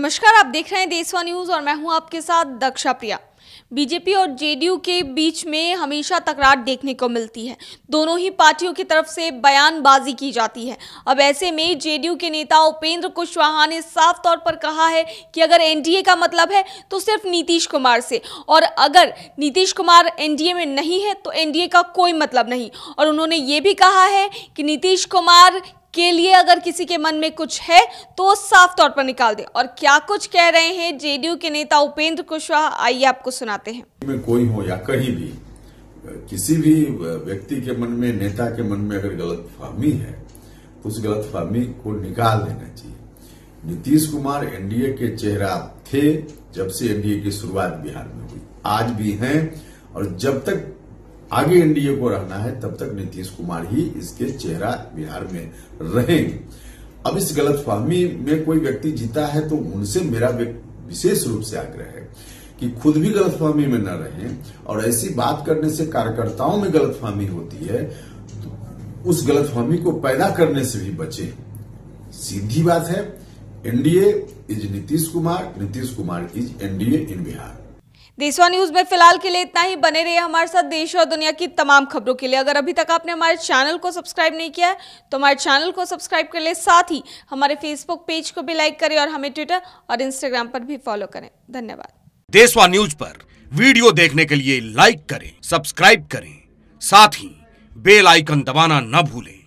नमस्कार आप देख रहे हैं देशवा न्यूज और मैं हूं आपके साथ दक्षा प्रिया बीजेपी और जेडीयू के बीच में हमेशा तकरार देखने को मिलती है दोनों ही पार्टियों की तरफ से बयानबाजी की जाती है अब ऐसे में जेडीयू के नेता उपेंद्र कुशवाहा ने साफ तौर पर कहा है कि अगर एनडीए का मतलब है तो सिर्फ नीतीश कुमार से और अगर नीतीश कुमार एनडीए में नहीं है तो एनडीए का कोई मतलब नहीं और उन्होंने ये भी कहा है कि नीतीश कुमार के लिए अगर किसी के मन में कुछ है तो साफ तौर पर निकाल दे और क्या कुछ कह रहे हैं जेडीयू के नेता उपेंद्र कुशवाहा आइए आपको सुनाते हैं कोई हो या कहीं भी किसी भी व्यक्ति के मन में नेता के मन में अगर गलत फहमी है तो उस गलत फहमी को निकाल देना चाहिए नीतीश कुमार एनडीए के चेहरा थे जब से एनडीए की शुरुआत बिहार में हुई आज भी हैं और जब तक आगे एनडीए को रहना है तब तक नीतीश कुमार ही इसके चेहरा बिहार में रहेंगे अब इस गलतफहमी में कोई व्यक्ति जीता है तो उनसे मेरा विशेष रूप से आग्रह है कि खुद भी गलतफहमी में न रहें और ऐसी बात करने से कार्यकर्ताओं में गलतफहमी होती है तो उस गलतफहमी को पैदा करने से भी बचे सीधी बात है NDA is Nitish Kumar Nitish Kumar is NDA in Bihar Deshwa news में फिलहाल के लिए इतना ही बने रहिए हमारे साथ देश और दुनिया की तमाम खबरों के लिए अगर अभी तक आपने हमारे चैनल को सब्सक्राइब नहीं किया है तो हमारे चैनल को सब्सक्राइब कर ले साथ ही हमारे फेसबुक पेज को भी लाइक करें और हमें ट्विटर और इंस्टाग्राम पर भी फॉलो करें धन्यवाद देशवा न्यूज पर वीडियो देखने के लिए लाइक करें सब्सक्राइब करें साथ ही बेल आइकन दबाना न भूलें